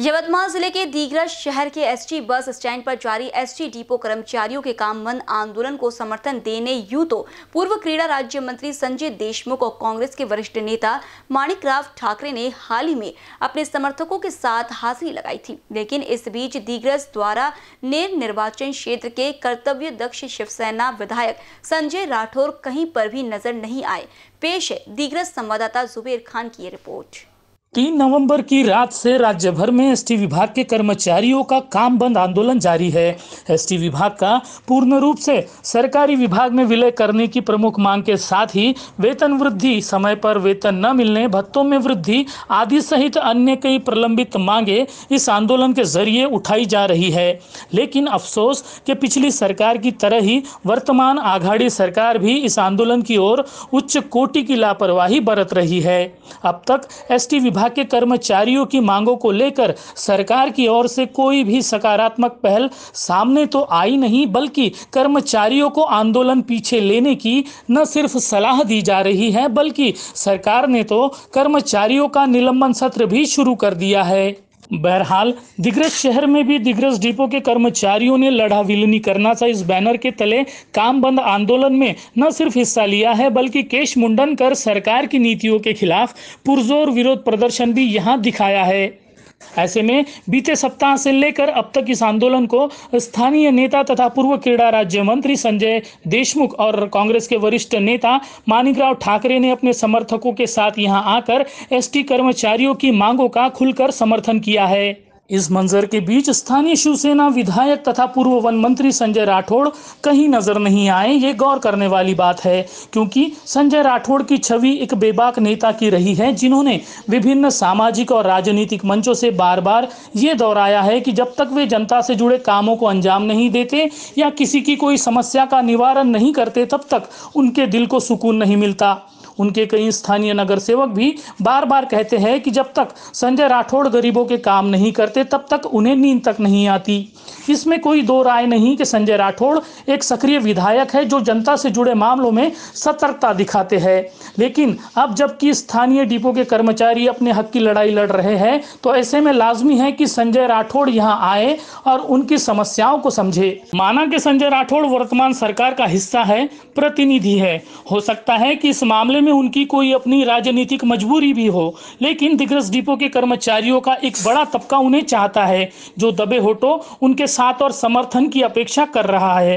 यवतमाल जिले के दीगरा शहर के एसटी बस स्टैंड पर जारी एसटी डिपो कर्मचारियों के काम बंद आंदोलन को समर्थन देने यू तो पूर्व क्रीड़ा राज्य मंत्री संजय देशमुख और कांग्रेस के वरिष्ठ नेता माणिक राव ठाकरे ने हाल ही में अपने समर्थकों के साथ हाजिरी लगाई थी लेकिन इस बीच दीग्रज द्वारा नेर निर्वाचन क्षेत्र के कर्तव्य दक्ष शिवसेना विधायक संजय राठौर कहीं पर भी नजर नहीं आए पेश है दीग्रज संवाददाता जुबेर खान की रिपोर्ट तीन नवंबर की रात से राज्य भर में एसटी विभाग के कर्मचारियों का काम बंद आंदोलन जारी है एसटी विभाग का पूर्ण रूप से सरकारी विभाग में विलय करने की प्रमुख मांग के साथ ही वेतन वृद्धि समय पर वेतन न मिलने भत्तों में वृद्धि आदि सहित अन्य कई प्रलंबित मांगे इस आंदोलन के जरिए उठाई जा रही है लेकिन अफसोस के पिछली सरकार की तरह ही वर्तमान आघाड़ी सरकार भी इस आंदोलन की ओर उच्च कोटि की लापरवाही बरत रही है अब तक एस विभाग विभाग के कर्मचारियों की मांगों को लेकर सरकार की ओर से कोई भी सकारात्मक पहल सामने तो आई नहीं बल्कि कर्मचारियों को आंदोलन पीछे लेने की न सिर्फ सलाह दी जा रही है बल्कि सरकार ने तो कर्मचारियों का निलंबन सत्र भी शुरू कर दिया है बहरहाल दिग्रस शहर में भी दिग्रस डिपो के कर्मचारियों ने लड़ा विलनी करना सा इस बैनर के तले काम बंद आंदोलन में न सिर्फ हिस्सा लिया है बल्कि केश मुंडन कर सरकार की नीतियों के खिलाफ पुरजोर विरोध प्रदर्शन भी यहाँ दिखाया है ऐसे में बीते सप्ताह से लेकर अब तक इस आंदोलन को स्थानीय नेता तथा पूर्व क्रीड़ा राज्य मंत्री संजय देशमुख और कांग्रेस के वरिष्ठ नेता मानिकराव ठाकरे ने अपने समर्थकों के साथ यहां आकर एसटी कर्मचारियों की मांगों का खुलकर समर्थन किया है इस मंजर के बीच स्थानीय शिवसेना विधायक तथा पूर्व वन मंत्री संजय राठौड़ कहीं नजर नहीं आए ये गौर करने वाली बात है क्योंकि संजय राठौड़ की छवि एक बेबाक नेता की रही है जिन्होंने विभिन्न सामाजिक और राजनीतिक मंचों से बार बार ये दोहराया है कि जब तक वे जनता से जुड़े कामों को अंजाम नहीं देते या किसी की कोई समस्या का निवारण नहीं करते तब तक उनके दिल को सुकून नहीं मिलता उनके कई स्थानीय नगर सेवक भी बार बार कहते हैं कि जब तक संजय राठौड़ गरीबों के काम नहीं करते तब तक उन्हें नींद तक नहीं आती इसमें कोई दो राय नहीं कि संजय राठौड़ एक सक्रिय विधायक है जो जनता से जुड़े मामलों में सतर्कता दिखाते हैं लेकिन अब जबकि स्थानीय डिपो के कर्मचारी अपने हक की लड़ाई लड़ रहे हैं तो ऐसे में लाजमी है कि संजय राठौड़ यहाँ आए और उनकी समस्याओं को समझे माना कि संजय राठौड़ वर्तमान सरकार का हिस्सा है प्रतिनिधि है हो सकता है कि इस मामले में में उनकी कोई अपनी राजनीतिक मजबूरी भी हो लेकिन दिग्रस डिपो के कर्मचारियों का एक बड़ा तबका उन्हें चाहता है जो दबे होटो उनके साथ और समर्थन की अपेक्षा कर रहा है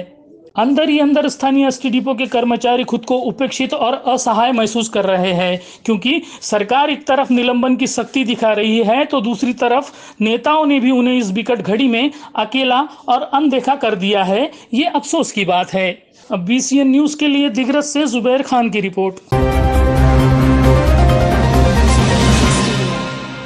अंदर ही अंदर स्थानीय एस के कर्मचारी खुद को उपेक्षित और असहाय महसूस कर रहे हैं क्योंकि सरकार एक तरफ निलंबन की सख्ती दिखा रही है तो दूसरी तरफ नेताओं ने भी उन्हें इस विकट घड़ी में अकेला और अनदेखा कर दिया है ये अफसोस की बात है अब बी न्यूज के लिए दिग्रज से जुबैर खान की रिपोर्ट